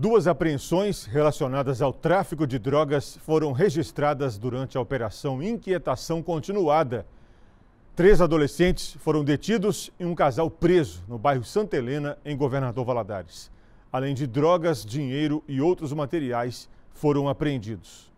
Duas apreensões relacionadas ao tráfico de drogas foram registradas durante a operação Inquietação Continuada. Três adolescentes foram detidos e um casal preso no bairro Santa Helena, em Governador Valadares. Além de drogas, dinheiro e outros materiais foram apreendidos.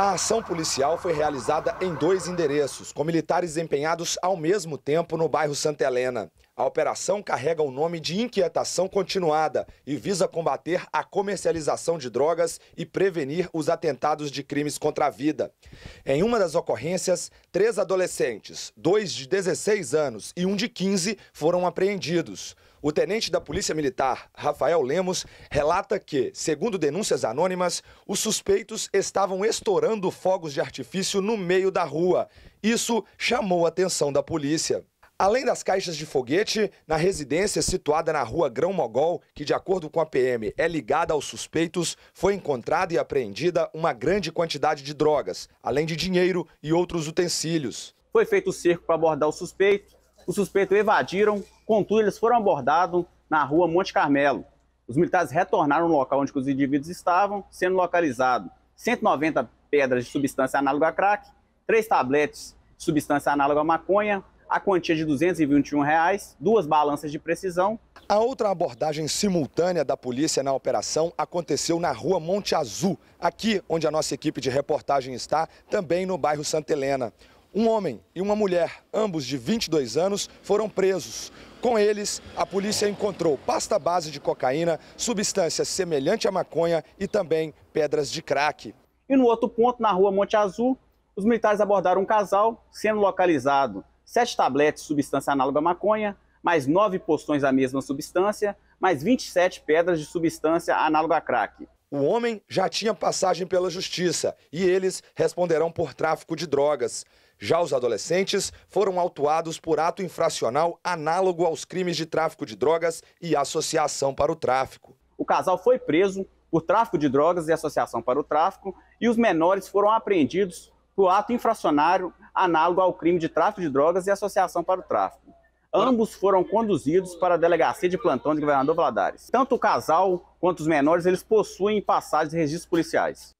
A ação policial foi realizada em dois endereços, com militares empenhados ao mesmo tempo no bairro Santa Helena. A operação carrega o nome de Inquietação Continuada e visa combater a comercialização de drogas e prevenir os atentados de crimes contra a vida. Em uma das ocorrências, três adolescentes, dois de 16 anos e um de 15, foram apreendidos. O tenente da Polícia Militar, Rafael Lemos, relata que, segundo denúncias anônimas, os suspeitos estavam estourando fogos de artifício no meio da rua. Isso chamou a atenção da polícia. Além das caixas de foguete, na residência situada na rua Grão Mogol, que de acordo com a PM é ligada aos suspeitos, foi encontrada e apreendida uma grande quantidade de drogas, além de dinheiro e outros utensílios. Foi feito o cerco para abordar o suspeito, os suspeitos evadiram, contudo, eles foram abordados na rua Monte Carmelo. Os militares retornaram no local onde os indivíduos estavam, sendo localizado 190 pedras de substância análoga a crack, três tabletes de substância análoga a maconha, a quantia de R$ 221, reais, duas balanças de precisão. A outra abordagem simultânea da polícia na operação aconteceu na rua Monte Azul, aqui onde a nossa equipe de reportagem está, também no bairro Santa Helena. Um homem e uma mulher, ambos de 22 anos, foram presos. Com eles, a polícia encontrou pasta base de cocaína, substância semelhante à maconha e também pedras de crack. E no outro ponto, na rua Monte Azul, os militares abordaram um casal, sendo localizado sete tabletes de substância análoga à maconha, mais nove poções da mesma substância, mais 27 pedras de substância análoga a crack. O homem já tinha passagem pela justiça e eles responderão por tráfico de drogas. Já os adolescentes foram autuados por ato infracional análogo aos crimes de tráfico de drogas e associação para o tráfico. O casal foi preso por tráfico de drogas e associação para o tráfico e os menores foram apreendidos por ato infracionário análogo ao crime de tráfico de drogas e associação para o tráfico. Ambos foram conduzidos para a delegacia de plantão de governador Valadares. Tanto o casal quanto os menores, eles possuem passagens de registros policiais.